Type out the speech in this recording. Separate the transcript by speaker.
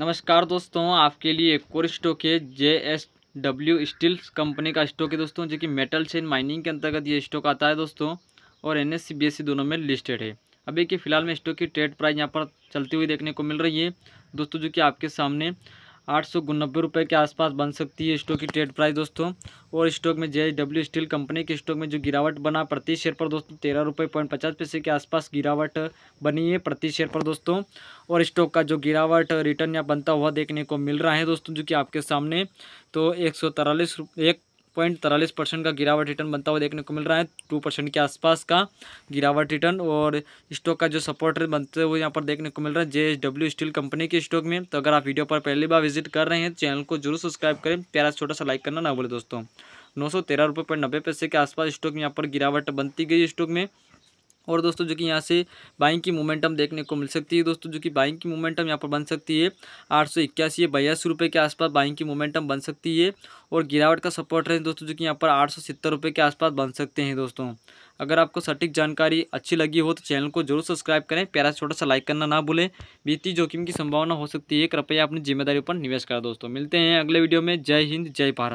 Speaker 1: नमस्कार दोस्तों आपके लिए कोर स्टॉक है J S W steel company का स्टॉक है दोस्तों जो कि मेटल चेन माइनिंग के अंतर्गत ये स्टॉक आता है दोस्तों और एन एस दोनों में लिस्टेड है अभी के फिलहाल में स्टॉक की ट्रेड प्राइस यहाँ पर चलती हुई देखने को मिल रही है दोस्तों जो कि आपके सामने आठ सौ रुपये के आसपास बन सकती है स्टॉक की ट्रेड प्राइस दोस्तों और स्टॉक में जे डब्ल्यू स्टील कंपनी के स्टॉक में जो गिरावट बना प्रति शेयर पर दोस्तों तेरह रुपये पॉइंट पचास पैसे के आसपास गिरावट बनी है प्रति शेयर पर दोस्तों और स्टॉक का जो गिरावट रिटर्न या बनता हुआ देखने को मिल रहा है दोस्तों जो कि आपके सामने तो एक सौ एक पॉइंट तिरालीस परसेंट का गिरावट रिटर्न बनता हुआ देखने को मिल रहा है टू परसेंट के आसपास का गिरावट रिटर्न और स्टॉक का जो सपोर्ट बनते हुए यहाँ पर देखने को मिल रहा है जे डब्ल्यू स्टील कंपनी के स्टॉक में तो अगर आप वीडियो पर पहली बार विजिट कर रहे हैं चैनल को जरूर सब्सक्राइब करें प्यारा छोटा सा लाइक करना ना बोले दोस्तों नौ सौ तेरह रुपये पॉइंट नब्बे पैसे के आसपास स्टॉक में यहाँ पर गिरावट बनती गई स्टॉक में और दोस्तों जो कि यहाँ से बाइंग की मोमेंटम देखने को मिल सकती है दोस्तों जो कि बाइंग की मोमेंटम यहाँ पर बन सकती है आठ सौ इक्यासी या बयासी रुपये के आसपास बाइंग की मोमेंटम बन सकती है और गिरावट का सपोर्ट रहे दोस्तों जो कि यहाँ पर आठ सौ सत्तर रुपये के आसपास बन सकते हैं दोस्तों अगर आपको सटीक जानकारी अच्छी लगी हो तो चैनल को जरूर सब्सक्राइब करें प्यारा छोटा सा लाइक करना ना भूलें वित्तीय जोखिम की संभावना हो सकती है कृपया अपनी जिम्मेदारी पर निवेश करें दोस्तों मिलते हैं अगले वीडियो में जय हिंद जय भारत